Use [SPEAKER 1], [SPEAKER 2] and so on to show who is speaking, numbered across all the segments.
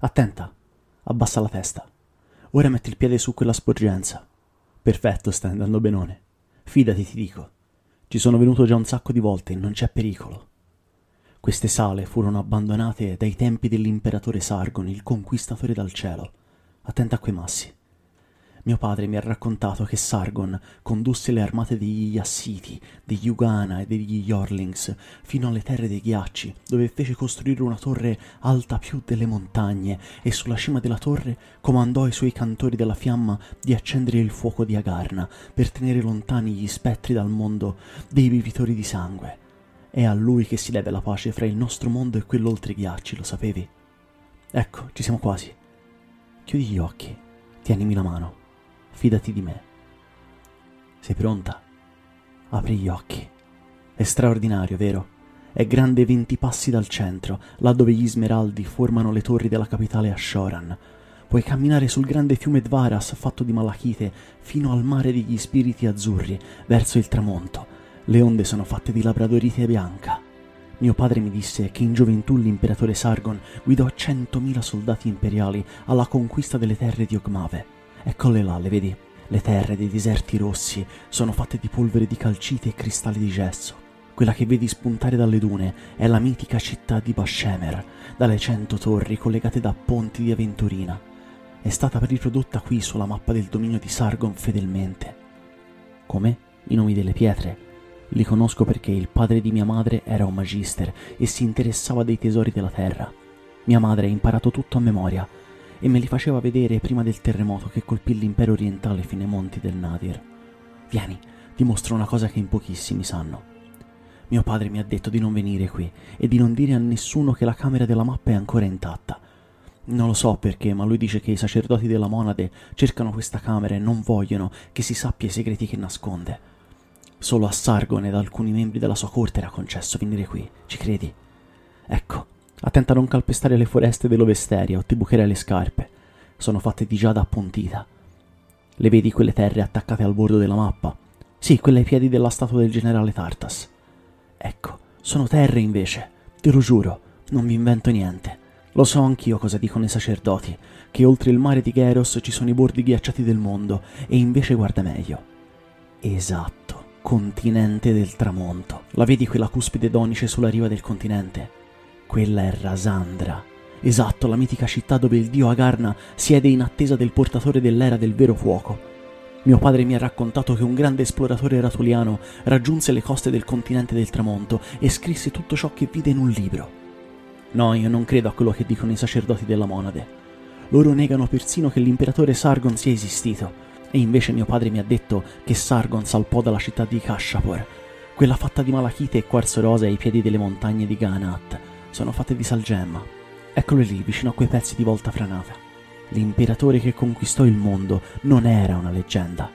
[SPEAKER 1] Attenta. Abbassa la testa. Ora metti il piede su quella sporgenza. Perfetto, sta andando benone. Fidati, ti dico. Ci sono venuto già un sacco di volte e non c'è pericolo. Queste sale furono abbandonate dai tempi dell'imperatore Sargon, il conquistatore dal cielo. Attenta a quei massi. Mio padre mi ha raccontato che Sargon condusse le armate degli Yassiti, degli Ugana e degli Yorlings fino alle terre dei ghiacci, dove fece costruire una torre alta più delle montagne e sulla cima della torre comandò ai suoi cantori della fiamma di accendere il fuoco di Agarna per tenere lontani gli spettri dal mondo dei bevitori di sangue. È a lui che si deve la pace fra il nostro mondo e quello oltre i ghiacci, lo sapevi? Ecco, ci siamo quasi. Chiudi gli occhi, tienimi la mano fidati di me. Sei pronta? Apri gli occhi. È straordinario, vero? È grande 20 passi dal centro, là dove gli smeraldi formano le torri della capitale Ashoran. Puoi camminare sul grande fiume Dvaras fatto di malachite fino al mare degli spiriti azzurri, verso il tramonto. Le onde sono fatte di labradorite bianca. Mio padre mi disse che in gioventù l'imperatore Sargon guidò 100.000 soldati imperiali alla conquista delle terre di Ogmave. Eccole là, le vedi? Le terre dei deserti rossi sono fatte di polvere di calcite e cristalli di gesso. Quella che vedi spuntare dalle dune è la mitica città di Bashemer, dalle cento torri collegate da ponti di Aventurina. È stata riprodotta qui sulla mappa del dominio di Sargon fedelmente. Come? I nomi delle pietre, li conosco perché il padre di mia madre era un magister e si interessava dei tesori della terra. Mia madre ha imparato tutto a memoria e me li faceva vedere prima del terremoto che colpì l'impero orientale fino ai monti del Nadir. Vieni, ti mostro una cosa che in pochissimi sanno. Mio padre mi ha detto di non venire qui e di non dire a nessuno che la camera della mappa è ancora intatta. Non lo so perché, ma lui dice che i sacerdoti della monade cercano questa camera e non vogliono che si sappia i segreti che nasconde. Solo a Sargon ed alcuni membri della sua corte era concesso venire qui, ci credi? Ecco, Attenta a non calpestare le foreste dell'Ovesteria o ti bucherai le scarpe. Sono fatte di giada appuntita. Le vedi quelle terre attaccate al bordo della mappa? Sì, quelle ai piedi della statua del generale Tartas. Ecco, sono terre invece, te lo giuro, non mi invento niente. Lo so anch'io cosa dicono i sacerdoti, che oltre il mare di Geros ci sono i bordi ghiacciati del mondo, e invece guarda meglio. Esatto, continente del tramonto. La vedi quella cuspide donice sulla riva del continente? Quella è Rasandra. Esatto, la mitica città dove il dio Agarna siede in attesa del portatore dell'era del vero fuoco. Mio padre mi ha raccontato che un grande esploratore ratuliano raggiunse le coste del continente del tramonto e scrisse tutto ciò che vide in un libro. No, io non credo a quello che dicono i sacerdoti della monade. Loro negano persino che l'imperatore Sargon sia esistito, e invece mio padre mi ha detto che Sargon salpò dalla città di Kashapur, quella fatta di malachite e quarzo rosa ai piedi delle montagne di Ganaat, sono fatte di salgemma. Eccole lì, vicino a quei pezzi di volta franata. L'imperatore che conquistò il mondo non era una leggenda.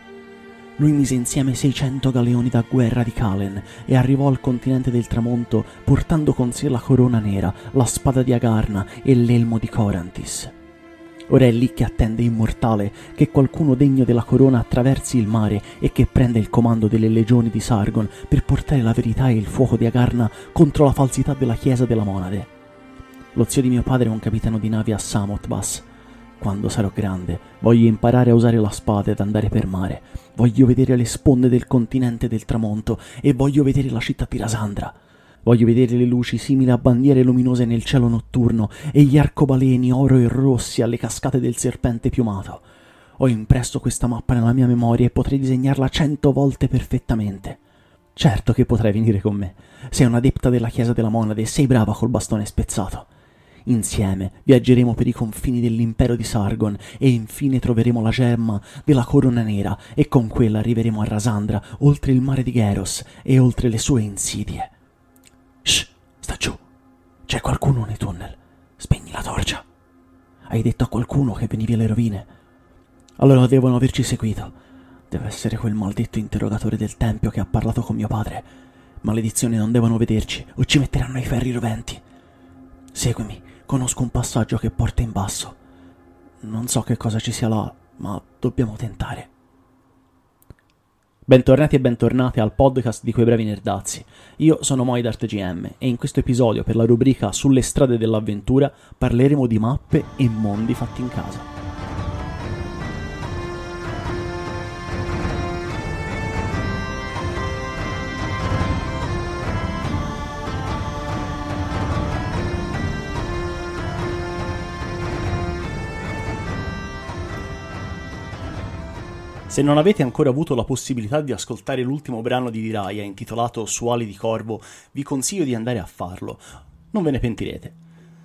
[SPEAKER 1] Lui mise insieme 600 galeoni da guerra di Kalen e arrivò al continente del tramonto portando con sé la corona nera, la spada di Agarna e l'elmo di Corantis. Ora è lì che attende immortale che qualcuno degno della corona attraversi il mare e che prenda il comando delle legioni di Sargon per portare la verità e il fuoco di Agarna contro la falsità della chiesa della monade. Lo zio di mio padre è un capitano di navi a Samotbas. Quando sarò grande, voglio imparare a usare la spada ed andare per mare. Voglio vedere le sponde del continente del tramonto e voglio vedere la città di Rasandra. Voglio vedere le luci simili a bandiere luminose nel cielo notturno e gli arcobaleni oro e rossi alle cascate del serpente piumato. Ho impresso questa mappa nella mia memoria e potrei disegnarla cento volte perfettamente. Certo che potrai venire con me. Sei un'adepta della chiesa della monade e sei brava col bastone spezzato. Insieme viaggeremo per i confini dell'impero di Sargon e infine troveremo la gemma della corona nera e con quella arriveremo a Rasandra, oltre il mare di Geros e oltre le sue insidie. Shh, sta giù. C'è qualcuno nei tunnel. Spegni la torcia. Hai detto a qualcuno che venivi alle rovine. Allora devono averci seguito. Deve essere quel maldetto interrogatore del tempio che ha parlato con mio padre. Maledizione, non devono vederci o ci metteranno ai ferri roventi. Seguimi, conosco un passaggio che porta in basso. Non so che cosa ci sia là, ma dobbiamo tentare. Bentornati e bentornati al podcast di quei bravi nerdazzi. Io sono Moi d'ArtGM e in questo episodio per la rubrica Sulle strade dell'avventura parleremo di mappe e mondi fatti in casa. Se non avete ancora avuto la possibilità di ascoltare l'ultimo brano di Diraia intitolato Suoli di Corvo, vi consiglio di andare a farlo. Non ve ne pentirete.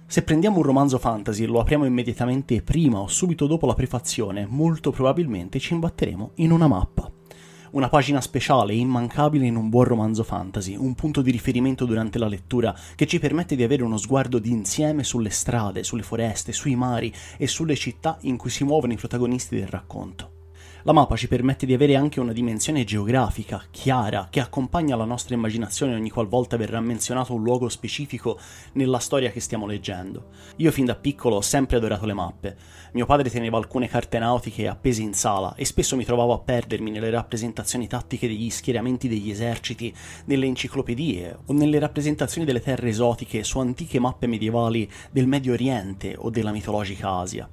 [SPEAKER 1] Se prendiamo un romanzo fantasy e lo apriamo immediatamente prima o subito dopo la prefazione, molto probabilmente ci imbatteremo in una mappa. Una pagina speciale e immancabile in un buon romanzo fantasy, un punto di riferimento durante la lettura che ci permette di avere uno sguardo d'insieme sulle strade, sulle foreste, sui mari e sulle città in cui si muovono i protagonisti del racconto. La mappa ci permette di avere anche una dimensione geografica chiara che accompagna la nostra immaginazione ogni qualvolta verrà menzionato un luogo specifico nella storia che stiamo leggendo. Io fin da piccolo ho sempre adorato le mappe. Mio padre teneva alcune carte nautiche appese in sala e spesso mi trovavo a perdermi nelle rappresentazioni tattiche degli schieramenti degli eserciti, nelle enciclopedie o nelle rappresentazioni delle terre esotiche su antiche mappe medievali del Medio Oriente o della mitologica Asia.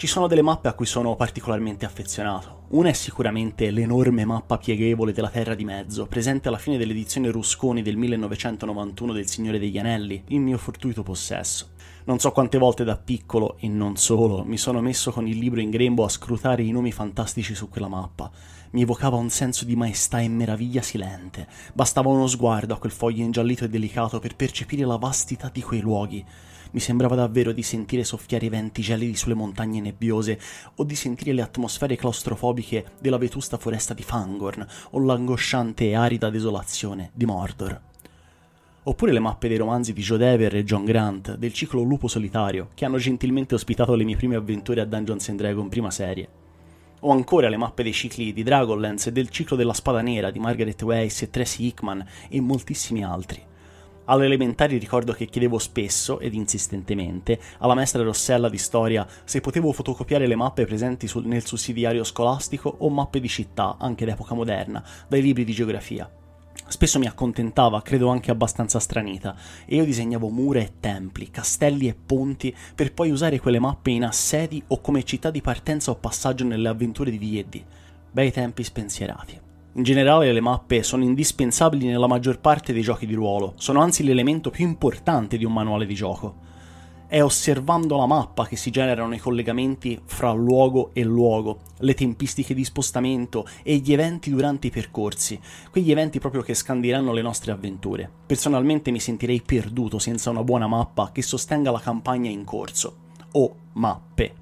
[SPEAKER 1] Ci sono delle mappe a cui sono particolarmente affezionato. Una è sicuramente l'enorme mappa pieghevole della Terra di Mezzo, presente alla fine dell'edizione Rusconi del 1991 del Signore degli Anelli, in mio fortuito possesso. Non so quante volte da piccolo, e non solo, mi sono messo con il libro in grembo a scrutare i nomi fantastici su quella mappa. Mi evocava un senso di maestà e meraviglia silente. Bastava uno sguardo a quel foglio ingiallito e delicato per percepire la vastità di quei luoghi, mi sembrava davvero di sentire soffiare i venti gelidi sulle montagne nebbiose, o di sentire le atmosfere claustrofobiche della vetusta foresta di Fangorn, o l'angosciante e arida desolazione di Mordor oppure le mappe dei romanzi di Joe Dever e John Grant del ciclo Lupo Solitario, che hanno gentilmente ospitato le mie prime avventure a Dungeons and Dragons prima serie. O ancora le mappe dei cicli di Dragonlance e del ciclo della Spada Nera di Margaret Weiss e Tracy Hickman e moltissimi altri. Alle elementari ricordo che chiedevo spesso ed insistentemente alla maestra Rossella di storia se potevo fotocopiare le mappe presenti sul, nel sussidiario scolastico o mappe di città, anche d'epoca moderna, dai libri di geografia. Spesso mi accontentava, credo anche abbastanza stranita, e io disegnavo mura e templi, castelli e ponti per poi usare quelle mappe in assedi o come città di partenza o passaggio nelle avventure di D&D. Bei tempi spensierati. In generale le mappe sono indispensabili nella maggior parte dei giochi di ruolo, sono anzi l'elemento più importante di un manuale di gioco. È osservando la mappa che si generano i collegamenti fra luogo e luogo, le tempistiche di spostamento e gli eventi durante i percorsi, quegli eventi proprio che scandiranno le nostre avventure. Personalmente mi sentirei perduto senza una buona mappa che sostenga la campagna in corso, o mappe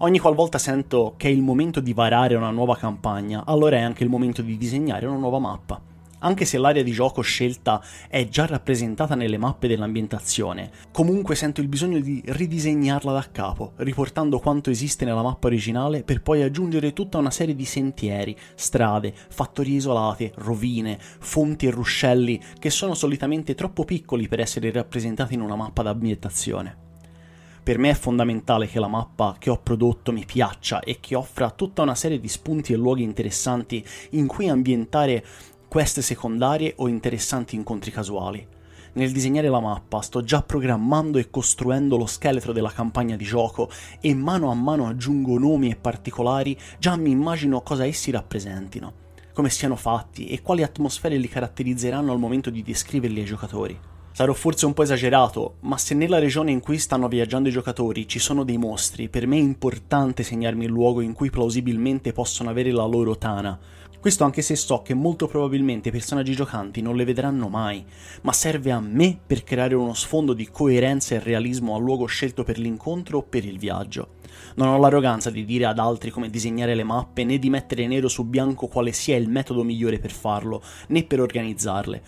[SPEAKER 1] Ogni qualvolta sento che è il momento di varare una nuova campagna, allora è anche il momento di disegnare una nuova mappa. Anche se l'area di gioco scelta è già rappresentata nelle mappe dell'ambientazione, comunque sento il bisogno di ridisegnarla da capo, riportando quanto esiste nella mappa originale per poi aggiungere tutta una serie di sentieri, strade, fattorie isolate, rovine, fonti e ruscelli che sono solitamente troppo piccoli per essere rappresentati in una mappa d'ambientazione per me è fondamentale che la mappa che ho prodotto mi piaccia e che offra tutta una serie di spunti e luoghi interessanti in cui ambientare queste secondarie o interessanti incontri casuali. Nel disegnare la mappa sto già programmando e costruendo lo scheletro della campagna di gioco e mano a mano aggiungo nomi e particolari, già mi immagino cosa essi rappresentino, come siano fatti e quali atmosfere li caratterizzeranno al momento di descriverli ai giocatori. Sarò forse un po' esagerato, ma se nella regione in cui stanno viaggiando i giocatori ci sono dei mostri, per me è importante segnarmi il luogo in cui plausibilmente possono avere la loro tana. Questo anche se so che molto probabilmente i personaggi giocanti non le vedranno mai, ma serve a me per creare uno sfondo di coerenza e realismo al luogo scelto per l'incontro o per il viaggio. Non ho l'arroganza di dire ad altri come disegnare le mappe, né di mettere nero su bianco quale sia il metodo migliore per farlo, né per organizzarle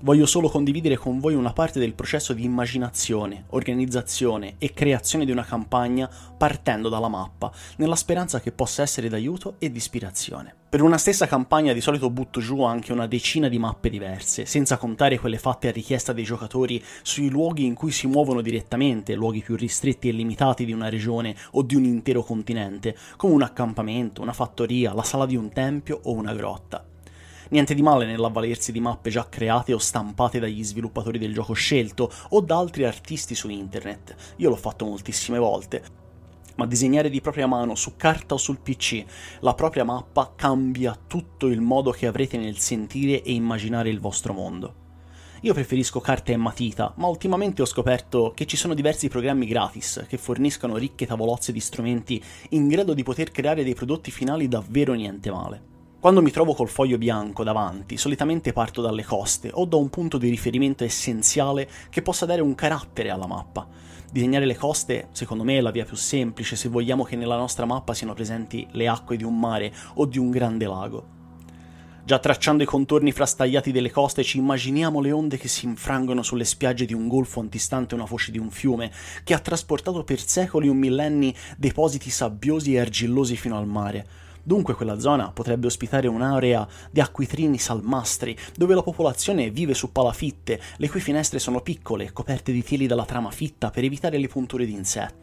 [SPEAKER 1] voglio solo condividere con voi una parte del processo di immaginazione, organizzazione e creazione di una campagna partendo dalla mappa, nella speranza che possa essere d'aiuto e di ispirazione. Per una stessa campagna di solito butto giù anche una decina di mappe diverse, senza contare quelle fatte a richiesta dei giocatori sui luoghi in cui si muovono direttamente, luoghi più ristretti e limitati di una regione o di un intero continente, come un accampamento, una fattoria, la sala di un tempio o una grotta. Niente di male nell'avvalersi di mappe già create o stampate dagli sviluppatori del gioco scelto o da altri artisti su internet. Io l'ho fatto moltissime volte. Ma disegnare di propria mano su carta o sul PC la propria mappa cambia tutto il modo che avrete nel sentire e immaginare il vostro mondo. Io preferisco carta e matita, ma ultimamente ho scoperto che ci sono diversi programmi gratis che forniscono ricche tavolozze di strumenti in grado di poter creare dei prodotti finali davvero niente male. Quando mi trovo col foglio bianco davanti, solitamente parto dalle coste o da un punto di riferimento essenziale che possa dare un carattere alla mappa. Disegnare le coste, secondo me, è la via più semplice se vogliamo che nella nostra mappa siano presenti le acque di un mare o di un grande lago. Già tracciando i contorni frastagliati delle coste ci immaginiamo le onde che si infrangono sulle spiagge di un golfo antistante una foce di un fiume, che ha trasportato per secoli o millenni depositi sabbiosi e argillosi fino al mare, Dunque quella zona potrebbe ospitare un'area di acquitrini salmastri, dove la popolazione vive su palafitte, le cui finestre sono piccole, coperte di teli dalla trama fitta per evitare le punture di insetti.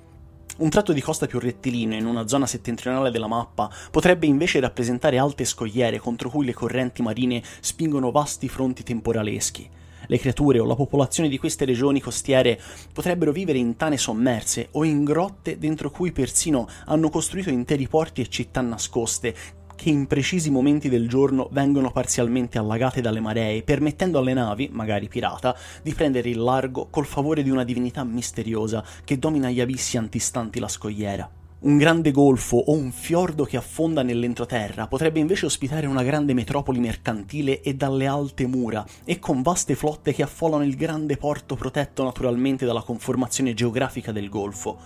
[SPEAKER 1] Un tratto di costa più rettilineo in una zona settentrionale della mappa potrebbe invece rappresentare alte scogliere contro cui le correnti marine spingono vasti fronti temporaleschi le creature o la popolazione di queste regioni costiere potrebbero vivere in tane sommerse o in grotte dentro cui persino hanno costruito interi porti e città nascoste, che in precisi momenti del giorno vengono parzialmente allagate dalle maree, permettendo alle navi, magari pirata, di prendere il largo col favore di una divinità misteriosa che domina gli abissi antistanti la scogliera. Un grande golfo o un fiordo che affonda nell'entroterra potrebbe invece ospitare una grande metropoli mercantile e dalle alte mura, e con vaste flotte che affollano il grande porto protetto naturalmente dalla conformazione geografica del golfo.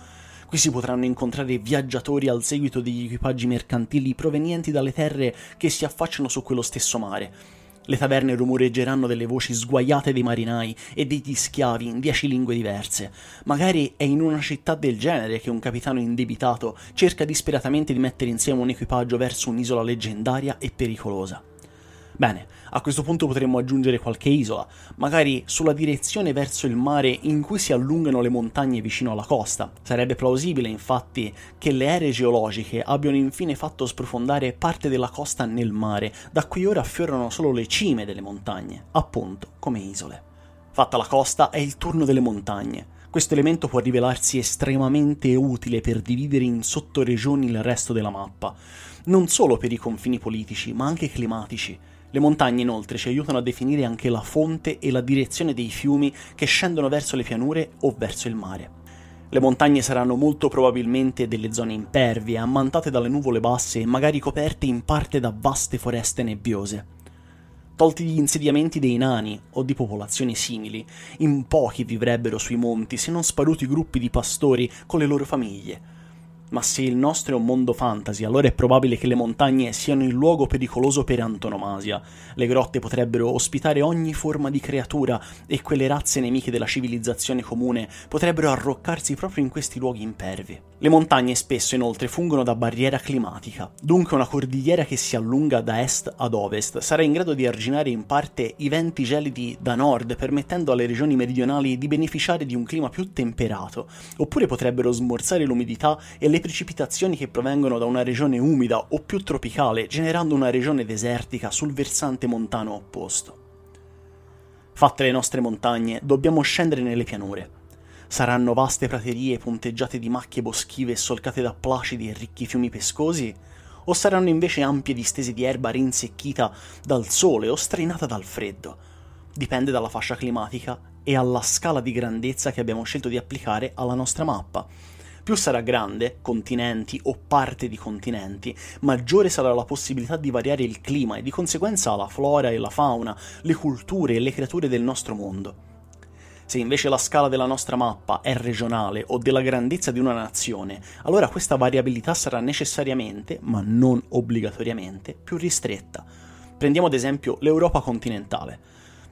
[SPEAKER 1] Qui si potranno incontrare viaggiatori al seguito degli equipaggi mercantili provenienti dalle terre che si affacciano su quello stesso mare. Le taverne rumoreggeranno delle voci sguaiate dei marinai e degli schiavi in dieci lingue diverse. Magari è in una città del genere che un capitano indebitato cerca disperatamente di mettere insieme un equipaggio verso un'isola leggendaria e pericolosa. Bene, a questo punto potremmo aggiungere qualche isola, magari sulla direzione verso il mare in cui si allungano le montagne vicino alla costa. Sarebbe plausibile infatti che le aree geologiche abbiano infine fatto sprofondare parte della costa nel mare, da cui ora affiorano solo le cime delle montagne, appunto come isole. Fatta la costa è il turno delle montagne. Questo elemento può rivelarsi estremamente utile per dividere in sottoregioni il resto della mappa, non solo per i confini politici, ma anche climatici. Le montagne inoltre ci aiutano a definire anche la fonte e la direzione dei fiumi che scendono verso le pianure o verso il mare. Le montagne saranno molto probabilmente delle zone impervie, ammantate dalle nuvole basse e magari coperte in parte da vaste foreste nebbiose. Tolti gli insediamenti dei nani o di popolazioni simili, in pochi vivrebbero sui monti se non sparuti gruppi di pastori con le loro famiglie, ma se il nostro è un mondo fantasy, allora è probabile che le montagne siano il luogo pericoloso per antonomasia. Le grotte potrebbero ospitare ogni forma di creatura e quelle razze nemiche della civilizzazione comune potrebbero arroccarsi proprio in questi luoghi impervi. Le montagne spesso inoltre fungono da barriera climatica, dunque una cordigliera che si allunga da est ad ovest sarà in grado di arginare in parte i venti gelidi da nord, permettendo alle regioni meridionali di beneficiare di un clima più temperato, oppure potrebbero smorzare l'umidità e le le precipitazioni che provengono da una regione umida o più tropicale generando una regione desertica sul versante montano opposto. Fatte le nostre montagne, dobbiamo scendere nelle pianure. Saranno vaste praterie punteggiate di macchie boschive solcate da placidi e ricchi fiumi pescosi, o saranno invece ampie distese di erba rinsecchita dal sole o strinata dal freddo. Dipende dalla fascia climatica e alla scala di grandezza che abbiamo scelto di applicare alla nostra mappa, più sarà grande, continenti o parte di continenti, maggiore sarà la possibilità di variare il clima e di conseguenza la flora e la fauna, le culture e le creature del nostro mondo. Se invece la scala della nostra mappa è regionale o della grandezza di una nazione, allora questa variabilità sarà necessariamente, ma non obbligatoriamente, più ristretta. Prendiamo ad esempio l'Europa continentale.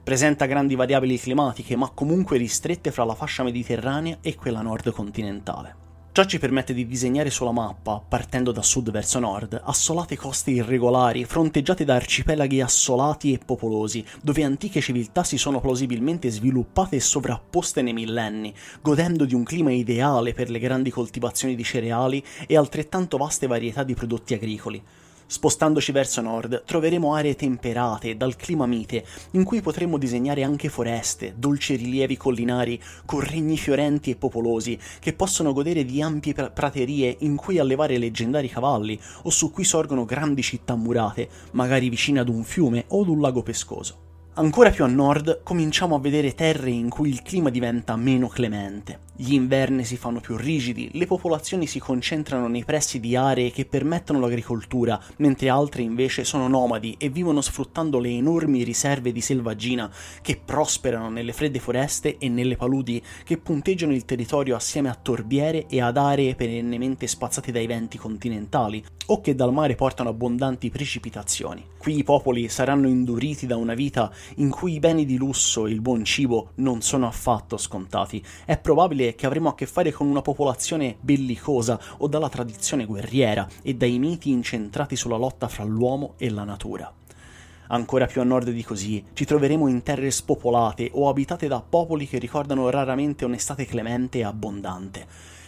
[SPEAKER 1] Presenta grandi variabili climatiche, ma comunque ristrette fra la fascia mediterranea e quella nord continentale. Ciò ci permette di disegnare sulla mappa, partendo da sud verso nord, assolate coste irregolari fronteggiate da arcipelaghi assolati e popolosi, dove antiche civiltà si sono plausibilmente sviluppate e sovrapposte nei millenni, godendo di un clima ideale per le grandi coltivazioni di cereali e altrettanto vaste varietà di prodotti agricoli. Spostandoci verso nord troveremo aree temperate dal clima mite in cui potremo disegnare anche foreste, dolci rilievi collinari, con regni fiorenti e popolosi che possono godere di ampie praterie in cui allevare leggendari cavalli o su cui sorgono grandi città murate, magari vicine ad un fiume o ad un lago pescoso. Ancora più a nord cominciamo a vedere terre in cui il clima diventa meno clemente. Gli inverni si fanno più rigidi, le popolazioni si concentrano nei pressi di aree che permettono l'agricoltura, mentre altre invece sono nomadi e vivono sfruttando le enormi riserve di selvaggina che prosperano nelle fredde foreste e nelle paludi che punteggiano il territorio assieme a torbiere e ad aree perennemente spazzate dai venti continentali o che dal mare portano abbondanti precipitazioni. Qui i popoli saranno induriti da una vita in cui i beni di lusso e il buon cibo non sono affatto scontati. È probabile dire che avremo a che fare con una popolazione bellicosa o dalla tradizione guerriera e dai miti incentrati sulla lotta fra l'uomo e la natura. Ancora più a nord di così, ci troveremo in terre spopolate o abitate da popoli che ricordano raramente un'estate clemente e abbondante.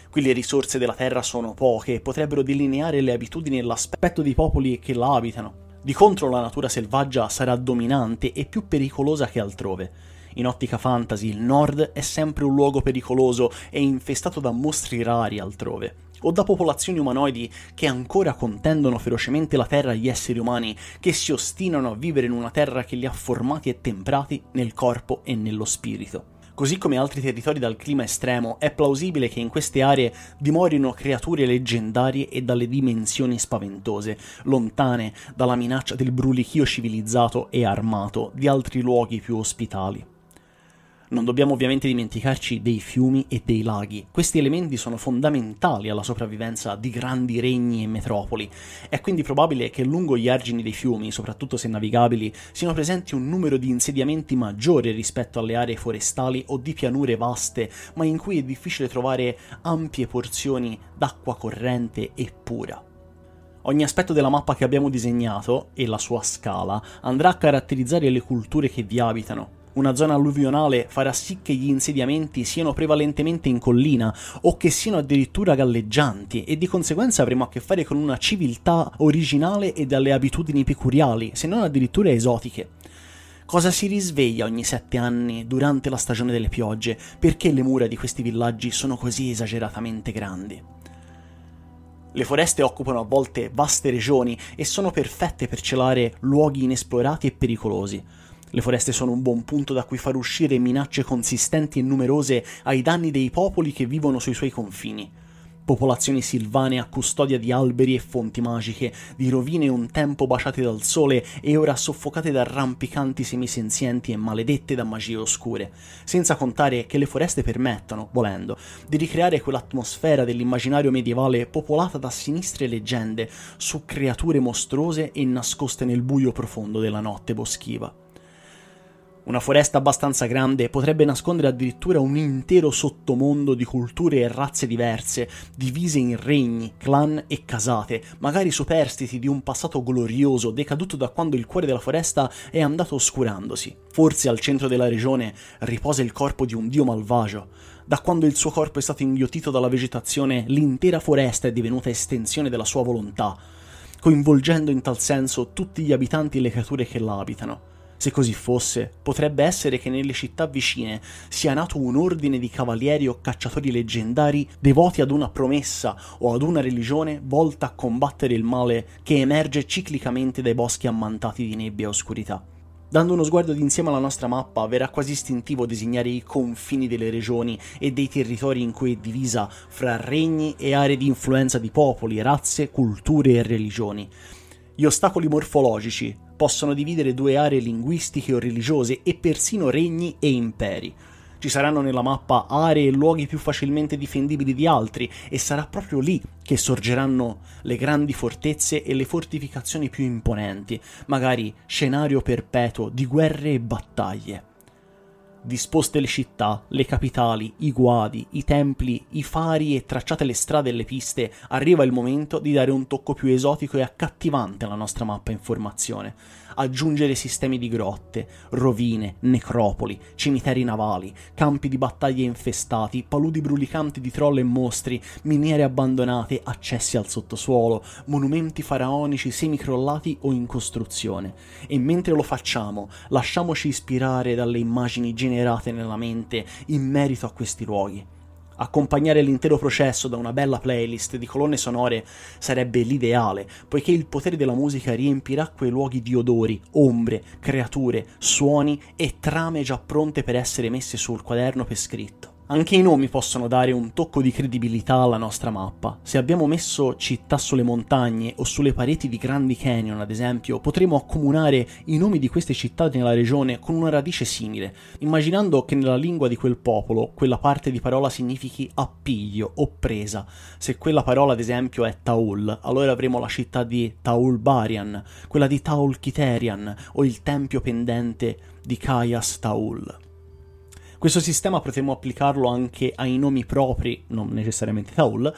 [SPEAKER 1] Qui le risorse della terra sono poche e potrebbero delineare le abitudini e l'aspetto dei popoli che la abitano. Di contro la natura selvaggia sarà dominante e più pericolosa che altrove in ottica fantasy il nord è sempre un luogo pericoloso e infestato da mostri rari altrove, o da popolazioni umanoidi che ancora contendono ferocemente la terra agli esseri umani, che si ostinano a vivere in una terra che li ha formati e temprati nel corpo e nello spirito. Così come altri territori dal clima estremo, è plausibile che in queste aree dimorino creature leggendarie e dalle dimensioni spaventose, lontane dalla minaccia del brulichio civilizzato e armato di altri luoghi più ospitali. Non dobbiamo ovviamente dimenticarci dei fiumi e dei laghi. Questi elementi sono fondamentali alla sopravvivenza di grandi regni e metropoli. È quindi probabile che lungo gli argini dei fiumi, soprattutto se navigabili, siano presenti un numero di insediamenti maggiore rispetto alle aree forestali o di pianure vaste, ma in cui è difficile trovare ampie porzioni d'acqua corrente e pura. Ogni aspetto della mappa che abbiamo disegnato, e la sua scala, andrà a caratterizzare le culture che vi abitano, una zona alluvionale farà sì che gli insediamenti siano prevalentemente in collina o che siano addirittura galleggianti e di conseguenza avremo a che fare con una civiltà originale e dalle abitudini picuriali, se non addirittura esotiche. Cosa si risveglia ogni sette anni durante la stagione delle piogge? Perché le mura di questi villaggi sono così esageratamente grandi? Le foreste occupano a volte vaste regioni e sono perfette per celare luoghi inesplorati e pericolosi. Le foreste sono un buon punto da cui far uscire minacce consistenti e numerose ai danni dei popoli che vivono sui suoi confini. Popolazioni silvane a custodia di alberi e fonti magiche, di rovine un tempo baciate dal sole e ora soffocate da rampicanti semisenzienti e maledette da magie oscure, senza contare che le foreste permettono, volendo, di ricreare quell'atmosfera dell'immaginario medievale popolata da sinistre leggende su creature mostruose e nascoste nel buio profondo della notte boschiva. Una foresta abbastanza grande potrebbe nascondere addirittura un intero sottomondo di culture e razze diverse, divise in regni, clan e casate, magari superstiti di un passato glorioso decaduto da quando il cuore della foresta è andato oscurandosi. Forse al centro della regione riposa il corpo di un dio malvagio. Da quando il suo corpo è stato inghiottito dalla vegetazione, l'intera foresta è divenuta estensione della sua volontà, coinvolgendo in tal senso tutti gli abitanti e le creature che la abitano. Se così fosse, potrebbe essere che nelle città vicine sia nato un ordine di cavalieri o cacciatori leggendari devoti ad una promessa o ad una religione volta a combattere il male che emerge ciclicamente dai boschi ammantati di nebbia e oscurità. Dando uno sguardo d'insieme alla nostra mappa, verrà quasi istintivo disegnare i confini delle regioni e dei territori in cui è divisa fra regni e aree di influenza di popoli, razze, culture e religioni. Gli ostacoli morfologici possono dividere due aree linguistiche o religiose e persino regni e imperi. Ci saranno nella mappa aree e luoghi più facilmente difendibili di altri e sarà proprio lì che sorgeranno le grandi fortezze e le fortificazioni più imponenti, magari scenario perpetuo di guerre e battaglie disposte le città, le capitali, i guadi, i templi, i fari e tracciate le strade e le piste, arriva il momento di dare un tocco più esotico e accattivante alla nostra mappa in formazione aggiungere sistemi di grotte, rovine, necropoli, cimiteri navali, campi di battaglie infestati, paludi brulicanti di troll e mostri, miniere abbandonate, accessi al sottosuolo, monumenti faraonici semicrollati o in costruzione. E mentre lo facciamo, lasciamoci ispirare dalle immagini generate nella mente in merito a questi luoghi Accompagnare l'intero processo da una bella playlist di colonne sonore sarebbe l'ideale, poiché il potere della musica riempirà quei luoghi di odori, ombre, creature, suoni e trame già pronte per essere messe sul quaderno per scritto. Anche i nomi possono dare un tocco di credibilità alla nostra mappa. Se abbiamo messo città sulle montagne o sulle pareti di grandi canyon, ad esempio, potremo accomunare i nomi di queste città nella regione con una radice simile, immaginando che nella lingua di quel popolo quella parte di parola significhi appiglio o presa. Se quella parola, ad esempio, è Taul, allora avremo la città di Taul Barian, quella di Taul Kiterian o il tempio pendente di Kayas Taul. Questo sistema potremmo applicarlo anche ai nomi propri, non necessariamente Taul,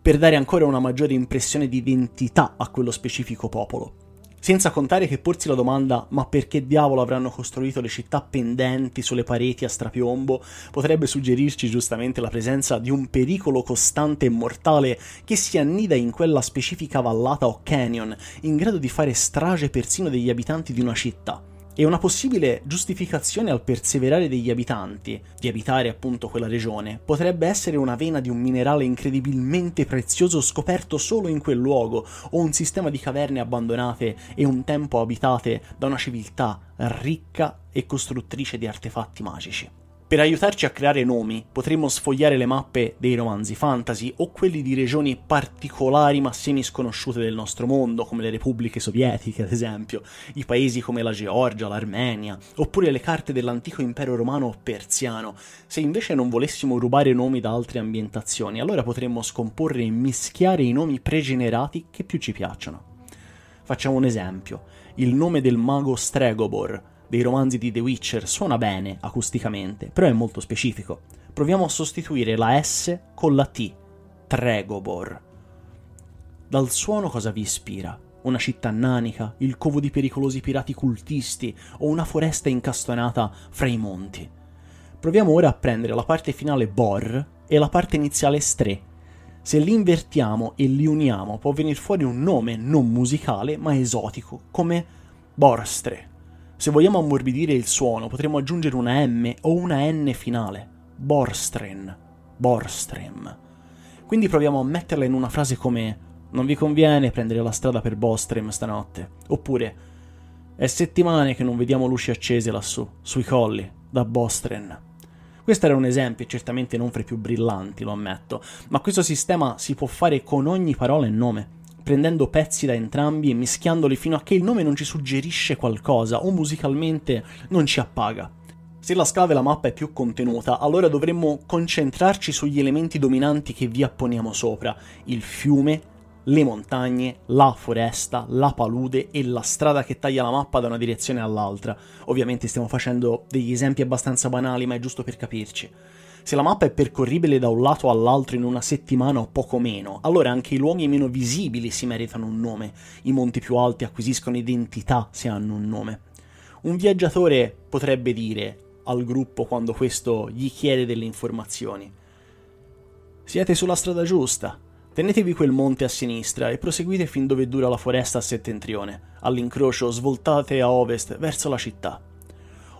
[SPEAKER 1] per dare ancora una maggiore impressione di identità a quello specifico popolo. Senza contare che porsi la domanda ma perché diavolo avranno costruito le città pendenti sulle pareti a strapiombo potrebbe suggerirci giustamente la presenza di un pericolo costante e mortale che si annida in quella specifica vallata o canyon, in grado di fare strage persino degli abitanti di una città e una possibile giustificazione al perseverare degli abitanti di abitare appunto quella regione potrebbe essere una vena di un minerale incredibilmente prezioso scoperto solo in quel luogo o un sistema di caverne abbandonate e un tempo abitate da una civiltà ricca e costruttrice di artefatti magici. Per aiutarci a creare nomi, potremmo sfogliare le mappe dei romanzi fantasy o quelli di regioni particolari ma semi sconosciute del nostro mondo, come le repubbliche sovietiche, ad esempio, i paesi come la Georgia, l'Armenia, oppure le carte dell'antico impero romano o persiano. Se invece non volessimo rubare nomi da altre ambientazioni, allora potremmo scomporre e mischiare i nomi pregenerati che più ci piacciono. Facciamo un esempio: il nome del mago Stregobor dei romanzi di The Witcher suona bene acusticamente, però è molto specifico. Proviamo a sostituire la S con la T, Tregobor. Dal suono cosa vi ispira? Una città nanica, il covo di pericolosi pirati cultisti o una foresta incastonata fra i monti? Proviamo ora a prendere la parte finale Bor e la parte iniziale Stre. Se li invertiamo e li uniamo può venire fuori un nome non musicale ma esotico, come Borstre se vogliamo ammorbidire il suono, potremmo aggiungere una M o una N finale. Borstren. Borstrem. Quindi proviamo a metterla in una frase come Non vi conviene prendere la strada per Bostrem stanotte. Oppure È settimane che non vediamo luci accese lassù, sui colli, da Bostren. Questo era un esempio, e certamente non fra i più brillanti, lo ammetto, ma questo sistema si può fare con ogni parola e nome prendendo pezzi da entrambi e mischiandoli fino a che il nome non ci suggerisce qualcosa o musicalmente non ci appaga. Se la scala della mappa è più contenuta, allora dovremmo concentrarci sugli elementi dominanti che vi apponiamo sopra, il fiume, le montagne, la foresta, la palude e la strada che taglia la mappa da una direzione all'altra. Ovviamente stiamo facendo degli esempi abbastanza banali, ma è giusto per capirci. Se la mappa è percorribile da un lato all'altro in una settimana o poco meno, allora anche i luoghi meno visibili si meritano un nome, i monti più alti acquisiscono identità se hanno un nome. Un viaggiatore potrebbe dire al gruppo quando questo gli chiede delle informazioni. Siete sulla strada giusta. Tenetevi quel monte a sinistra e proseguite fin dove dura la foresta a settentrione. All'incrocio svoltate a ovest verso la città.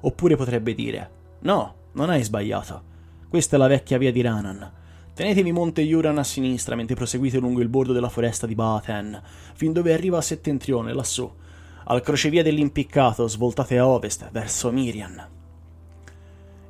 [SPEAKER 1] Oppure potrebbe dire: No, non hai sbagliato. Questa è la vecchia via di Ranan. Tenetevi Monte Yuran a sinistra mentre proseguite lungo il bordo della foresta di Baaten, fin dove arriva a settentrione, lassù. Al crocevia dell'impiccato svoltate a ovest, verso Mirian.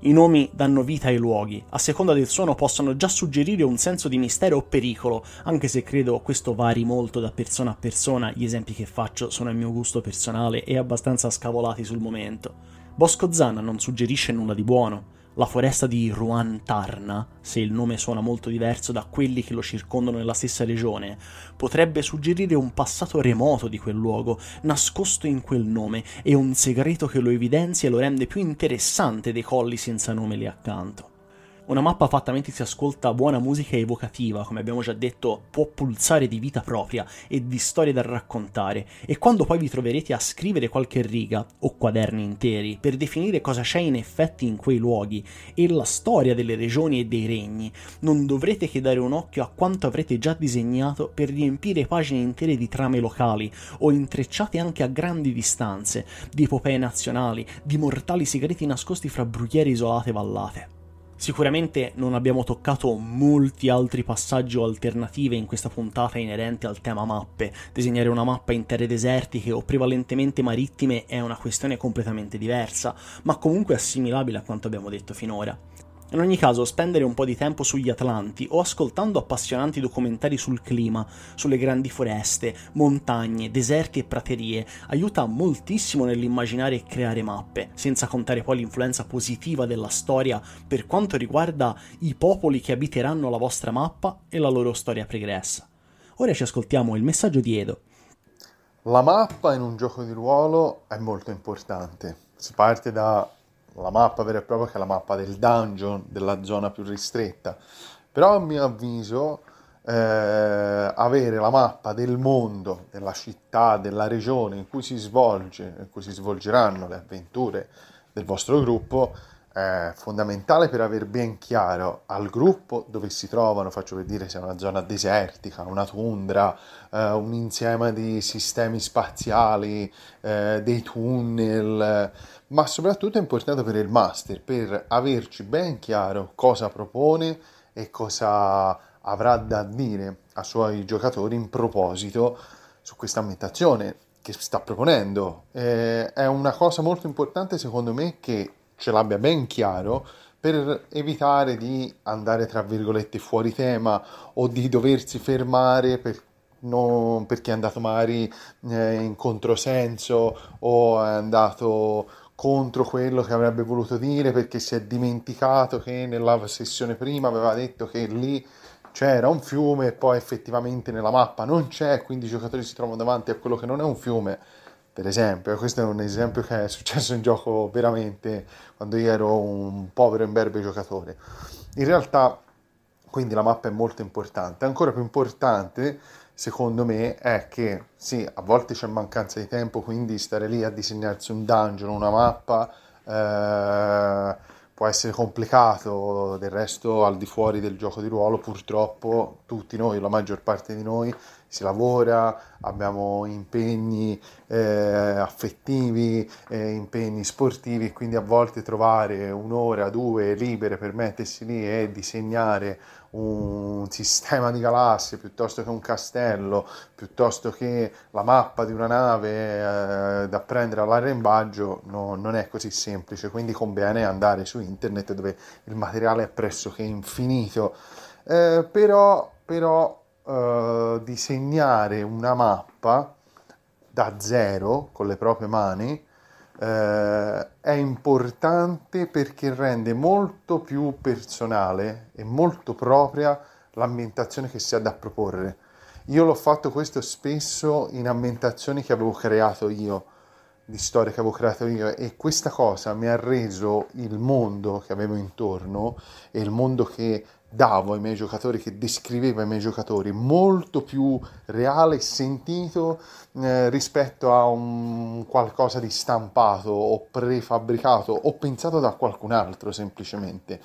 [SPEAKER 1] I nomi danno vita ai luoghi, a seconda del suono possono già suggerire un senso di mistero o pericolo, anche se credo questo vari molto da persona a persona, gli esempi che faccio sono a mio gusto personale e abbastanza scavolati sul momento. Bosco Zana non suggerisce nulla di buono, la foresta di Ruantarna, se il nome suona molto diverso da quelli che lo circondano nella stessa regione, potrebbe suggerire un passato remoto di quel luogo, nascosto in quel nome, e un segreto che lo evidenzia e lo rende più interessante dei colli senza nome lì accanto. Una mappa fatta mentre si ascolta buona musica evocativa, come abbiamo già detto, può pulsare di vita propria e di storie da raccontare, e quando poi vi troverete a scrivere qualche riga, o quaderni interi, per definire cosa c'è in effetti in quei luoghi e la storia delle regioni e dei regni, non dovrete che dare un occhio a quanto avrete già disegnato per riempire pagine intere di trame locali, o intrecciate anche a grandi distanze, di epopee nazionali, di mortali segreti nascosti fra brughiere isolate e vallate. Sicuramente non abbiamo toccato molti altri passaggi o alternative in questa puntata inerente al tema mappe. Disegnare una mappa in terre desertiche o prevalentemente marittime è una questione completamente diversa, ma comunque assimilabile a quanto abbiamo detto finora. In ogni caso, spendere un po' di tempo sugli Atlanti o ascoltando appassionanti documentari sul clima, sulle grandi foreste, montagne, deserti e praterie, aiuta moltissimo nell'immaginare e creare mappe, senza contare poi l'influenza positiva della storia per quanto riguarda i popoli che abiteranno la vostra mappa e la loro storia pregressa.
[SPEAKER 2] Ora ci ascoltiamo il messaggio di Edo. La mappa in un gioco di ruolo è molto importante. Si parte da la mappa vera e propria che è la mappa del dungeon, della zona più ristretta. Però a mio avviso eh, avere la mappa del mondo, della città, della regione in cui si svolge, in cui si svolgeranno le avventure del vostro gruppo, eh, fondamentale per aver ben chiaro al gruppo dove si trovano, faccio per dire se è una zona desertica, una tundra, eh, un insieme di sistemi spaziali, eh, dei tunnel, ma soprattutto è importante per il master, per averci ben chiaro cosa propone e cosa avrà da dire ai suoi giocatori in proposito su questa ambientazione che sta proponendo. Eh, è una cosa molto importante secondo me che ce l'abbia ben chiaro per evitare di andare tra virgolette fuori tema o di doversi fermare per non perché è andato magari eh, in controsenso o è andato contro quello che avrebbe voluto dire perché si è dimenticato che nella sessione prima aveva detto che lì c'era un fiume e poi effettivamente nella mappa non c'è, quindi i giocatori si trovano davanti a quello che non è un fiume per esempio, eh, questo è un esempio che è successo in gioco veramente quando io ero un povero imberbe giocatore. In realtà, quindi la mappa è molto importante. Ancora più importante, secondo me, è che sì, a volte c'è mancanza di tempo, quindi stare lì a disegnarsi un dungeon, una mappa. Eh, può essere complicato, del resto al di fuori del gioco di ruolo purtroppo tutti noi, la maggior parte di noi, si lavora, abbiamo impegni eh, affettivi, eh, impegni sportivi, quindi a volte trovare un'ora, due libere per mettersi lì e disegnare un sistema di galassie piuttosto che un castello, piuttosto che la mappa di una nave eh, da prendere all'arrembaggio, no, non è così semplice. Quindi conviene andare su internet dove il materiale è pressoché infinito. Eh, però, però eh, disegnare una mappa da zero con le proprie mani eh, è importante perché rende molto più personale e molto propria l'ambientazione che si ha da proporre. Io l'ho fatto questo spesso in ambientazioni che avevo creato io, di storie che avevo creato io e questa cosa mi ha reso il mondo che avevo intorno e il mondo che davo ai miei giocatori, che descrivevo ai miei giocatori, molto più reale e sentito eh, rispetto a un qualcosa di stampato o prefabbricato o pensato da qualcun altro semplicemente.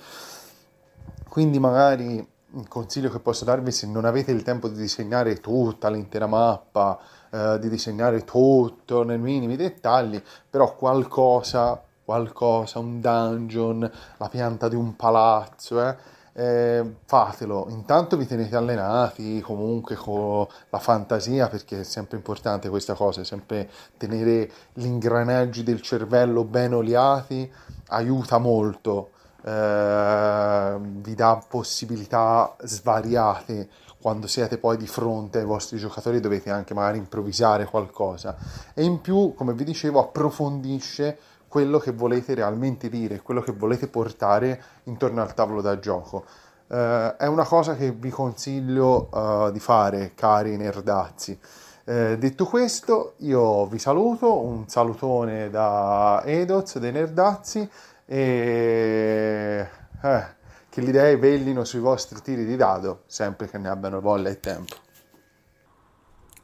[SPEAKER 2] Quindi magari un consiglio che posso darvi se non avete il tempo di disegnare tutta l'intera mappa, eh, di disegnare tutto nei minimi dettagli, però qualcosa, qualcosa, un dungeon, la pianta di un palazzo, eh, eh, fatelo, intanto vi tenete allenati comunque con la fantasia perché è sempre importante questa cosa, è sempre tenere gli ingranaggi del cervello ben oliati aiuta molto, eh, vi dà possibilità svariate quando siete poi di fronte ai vostri giocatori dovete anche magari improvvisare qualcosa e in più come vi dicevo approfondisce quello che volete realmente dire, quello che volete portare intorno al tavolo da gioco. Eh, è una cosa che vi consiglio eh, di fare, cari nerdazzi. Eh, detto questo, io vi saluto, un salutone da Edoz dei Nerdazzi e eh, che le idee vellino sui vostri tiri di dado, sempre che ne abbiano voglia e tempo.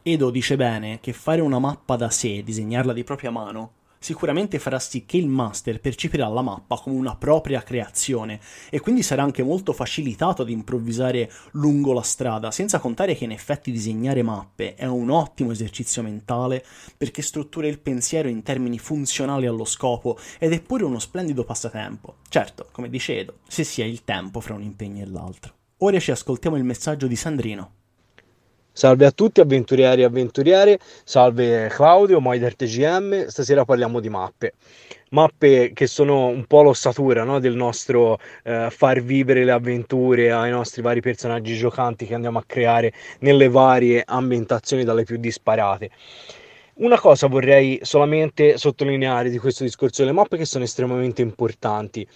[SPEAKER 1] Edo dice bene che fare una mappa da sé, disegnarla di propria mano, sicuramente farà sì che il master percepirà la mappa come una propria creazione e quindi sarà anche molto facilitato ad improvvisare lungo la strada, senza contare che in effetti disegnare mappe è un ottimo esercizio mentale perché struttura il pensiero in termini funzionali allo scopo ed è pure uno splendido passatempo. Certo, come dicevo, se si ha il
[SPEAKER 3] tempo fra un impegno e l'altro. Ora ci ascoltiamo il messaggio di Sandrino. Salve a tutti avventurieri e avventuriere, salve Claudio, Moider TGM, stasera parliamo di mappe. Mappe che sono un po' l'ossatura no? del nostro eh, far vivere le avventure ai nostri vari personaggi giocanti che andiamo a creare nelle varie ambientazioni dalle più disparate. Una cosa vorrei solamente sottolineare di questo discorso delle mappe che sono estremamente importanti.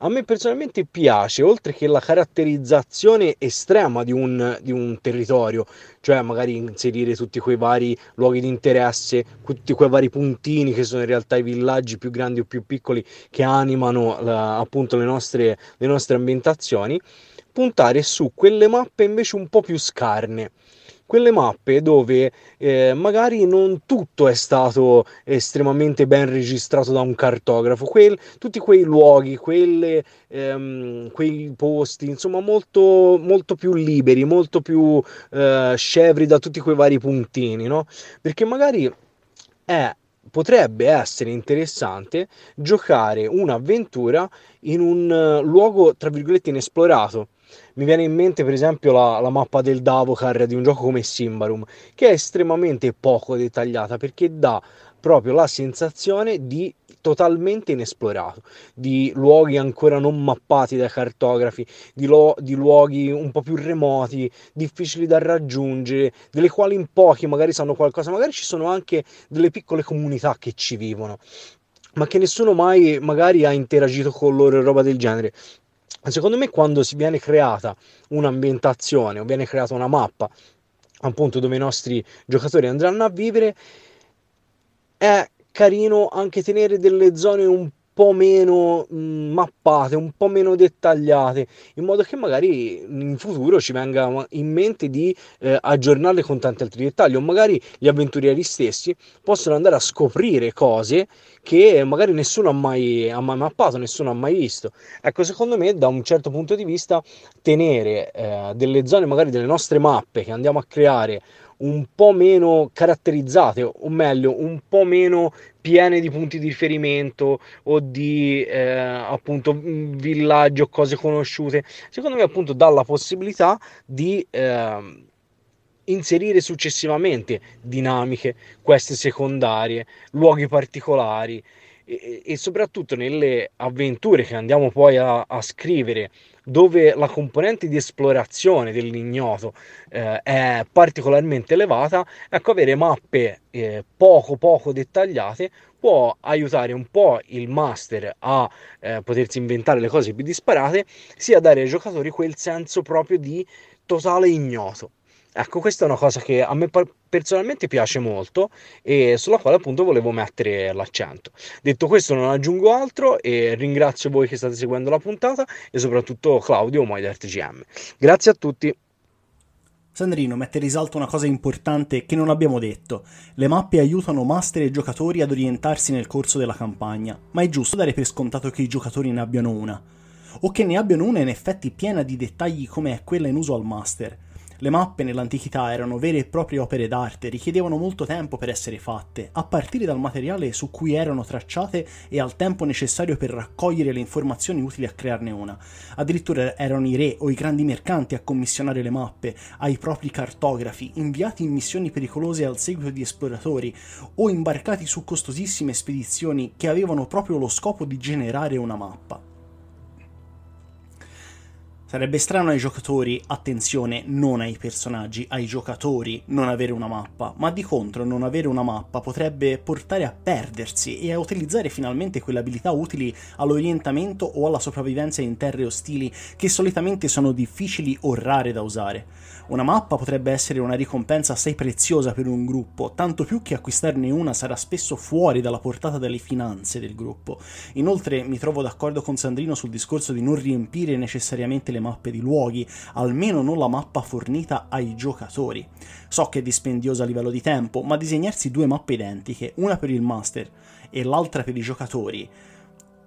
[SPEAKER 3] A me personalmente piace, oltre che la caratterizzazione estrema di un, di un territorio, cioè magari inserire tutti quei vari luoghi di interesse, tutti quei vari puntini che sono in realtà i villaggi più grandi o più piccoli che animano la, appunto le nostre, le nostre ambientazioni, puntare su quelle mappe invece un po' più scarne quelle mappe dove eh, magari non tutto è stato estremamente ben registrato da un cartografo, Quel, tutti quei luoghi, quelle, ehm, quei posti, insomma molto, molto più liberi, molto più eh, scevri da tutti quei vari puntini, no? Perché magari è eh, potrebbe essere interessante giocare un'avventura in un eh, luogo tra virgolette inesplorato mi viene in mente per esempio la, la mappa del Davokar di un gioco come Simbarum, che è estremamente poco dettagliata perché dà proprio la sensazione di totalmente inesplorato, di luoghi ancora non mappati dai cartografi, di, lo, di, luoghi un po' più remoti, difficili da raggiungere, delle quali in pochi magari sanno qualcosa, magari ci sono anche delle piccole comunità che ci vivono. Ma che nessuno mai magari ha interagito con loro e roba del genere. Secondo me quando si viene creata un'ambientazione o viene creata una mappa appunto dove i nostri giocatori andranno a vivere, è carino anche tenere delle zone un po' po' meno mm, mappate, un po' meno dettagliate, in modo che magari in futuro ci venga in mente di eh, aggiornarle con tanti altri dettagli o magari gli avventurieri stessi possono andare a scoprire cose che magari nessuno ha mai, ha mai mappato, nessuno ha mai visto. Ecco, secondo me da un certo punto di vista tenere eh, delle zone magari delle nostre mappe che andiamo a creare un po' meno caratterizzate, o meglio, un po' meno piene di punti di riferimento o di eh, appunto mm, villaggio, cose conosciute, secondo me appunto dà la possibilità di eh, inserire successivamente dinamiche, queste secondarie, luoghi particolari, e, e soprattutto nelle avventure che andiamo poi a, a, scrivere, dove la componente di esplorazione dell'ignoto eh, è particolarmente elevata, ecco avere mappe eh, poco poco dettagliate può aiutare un po' il master a eh, potersi inventare le cose più disparate, sia dare ai giocatori quel senso proprio di totale ignoto Ecco, questa è una cosa che a me personalmente piace molto e sulla quale appunto volevo mettere l'accento. Detto questo non aggiungo altro e ringrazio voi che state seguendo la puntata e soprattutto Claudio Moida RTGM. Grazie a tutti. Sandrino mette in risalto una cosa
[SPEAKER 1] importante che non abbiamo detto. Le mappe aiutano master e giocatori ad orientarsi nel corso della campagna, ma è giusto dare per scontato che i giocatori ne abbiano una. O che ne abbiano una in effetti piena di dettagli come è quella in uso al master le mappe nell'antichità erano vere e proprie opere d'arte, richiedevano molto tempo per essere fatte, a partire dal materiale su cui erano tracciate e al tempo necessario per raccogliere le informazioni utili a crearne una. Addirittura erano i re o i grandi mercanti a commissionare le mappe ai propri cartografi, inviati in missioni pericolose al seguito di esploratori o imbarcati su costosissime spedizioni che avevano proprio lo scopo di generare una mappa. Sarebbe strano ai giocatori, attenzione, non ai personaggi, ai giocatori non avere una mappa, ma di contro non avere una mappa potrebbe portare a perdersi e a utilizzare finalmente quelle abilità utili all'orientamento o alla sopravvivenza in terre ostili che solitamente sono difficili o rare da usare. Una mappa potrebbe essere una ricompensa assai preziosa per un gruppo, tanto più che acquistarne una sarà spesso fuori dalla portata delle finanze del gruppo. Inoltre mi trovo d'accordo con Sandrino sul discorso di non riempire necessariamente le le mappe di luoghi, almeno non la mappa fornita ai giocatori. So che è dispendiosa a livello di tempo, ma disegnarsi due mappe identiche, una per il master e l'altra per i giocatori,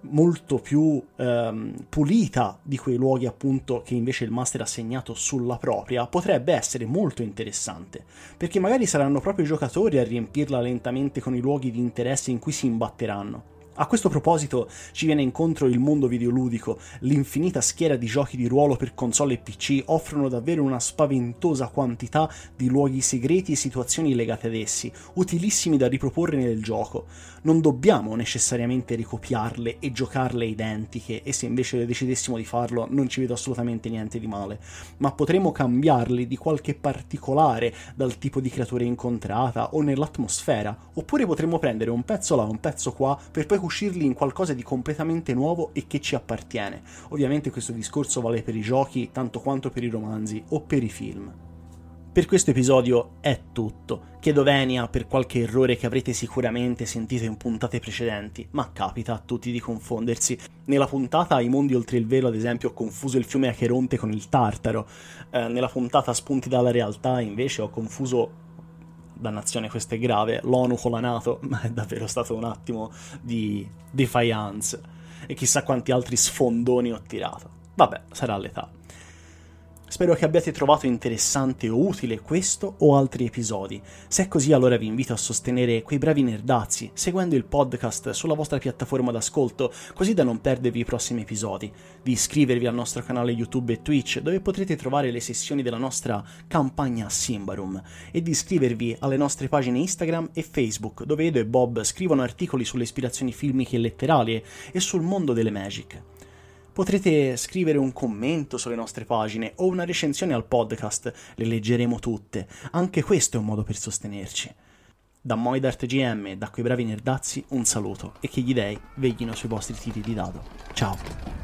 [SPEAKER 1] molto più ehm, pulita di quei luoghi appunto che invece il master ha segnato sulla propria potrebbe essere molto interessante perché magari saranno proprio i giocatori a riempirla lentamente con i luoghi di interesse in cui si imbatteranno a questo proposito ci viene incontro il mondo videoludico, l'infinita schiera di giochi di ruolo per console e PC offrono davvero una spaventosa quantità di luoghi segreti e situazioni legate ad essi, utilissimi da riproporre nel gioco. Non dobbiamo necessariamente ricopiarle e giocarle identiche, e se invece decidessimo di farlo non ci vedo assolutamente niente di male, ma potremmo cambiarli di qualche particolare dal tipo di creatura incontrata o nell'atmosfera, oppure potremmo prendere un pezzo là, un pezzo qua, per poi uscirli in qualcosa di completamente nuovo e che ci appartiene. Ovviamente questo discorso vale per i giochi tanto quanto per i romanzi o per i film. Per questo episodio è tutto. Chiedo venia per qualche errore che avrete sicuramente sentito in puntate precedenti, ma capita a tutti di confondersi. Nella puntata I mondi oltre il velo, ad esempio, ho confuso il fiume Acheronte con il Tartaro. Eh, nella puntata Spunti dalla realtà, invece, ho confuso dannazione questo è grave, l'ONU con la Nato, ma è davvero stato un attimo di defiance e chissà quanti altri sfondoni ho tirato. Vabbè, sarà l'età. Spero che abbiate trovato interessante o utile questo o altri episodi. Se è così allora vi invito a sostenere quei bravi nerdazzi seguendo il podcast sulla vostra piattaforma d'ascolto così da non perdervi i prossimi episodi, di iscrivervi al nostro canale YouTube e Twitch dove potrete trovare le sessioni della nostra campagna Simbarum e di iscrivervi alle nostre pagine Instagram e Facebook dove Edo e Bob scrivono articoli sulle ispirazioni filmiche e letterarie e sul mondo delle magic. Potrete scrivere un commento sulle nostre pagine o una recensione al podcast, le leggeremo tutte. Anche questo è un modo per sostenerci. Da Moidart GM, da quei bravi nerdazzi, un saluto e che gli dei veglino sui vostri tiri di dado. Ciao!